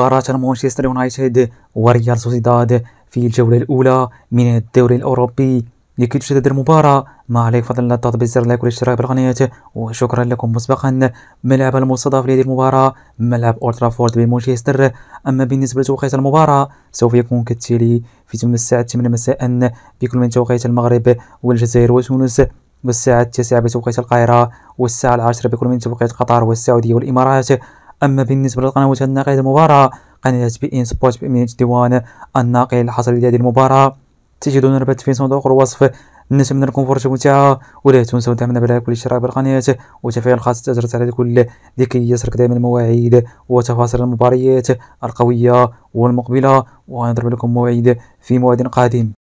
مباراة مانشستر يونايتد وريال سوسيداد في الجولة الأولى من الدوري الأوروبي لكي تشاهد المباراة ما عليك فضل لا تضغط بزر لايك والاشتراك بالقناة وشكرا لكم مسبقا ملعب المستضاف لهذه المباراة ملعب أولترا فورد بمانشستر أما بالنسبة لتوقيت المباراة سوف يكون كالتالي في تم الساعة 8 مساء بكل من توقيت المغرب والجزائر وتونس والساعة 9 بتوقيت القاهرة والساعة العاشرة بكل من توقيت قطر والسعودية والإمارات أما بالنسبة للقنوات الناقلة المباراة قناة بي إن سبورت بامنيه الديوان الناقل الحصري لهذه المباراة تجدون الرابط في صندوق الوصف نتمنى لكم فرصة ممتعة ولا تنسوا دعمنا بلايك والاشتراك بالقناة وتفعيل الخاص الجرس على الكل لكي يصلك دائما المواعيد وتفاصيل المباريات القوية والمقبلة ونضرب لكم موعد في موعد قادم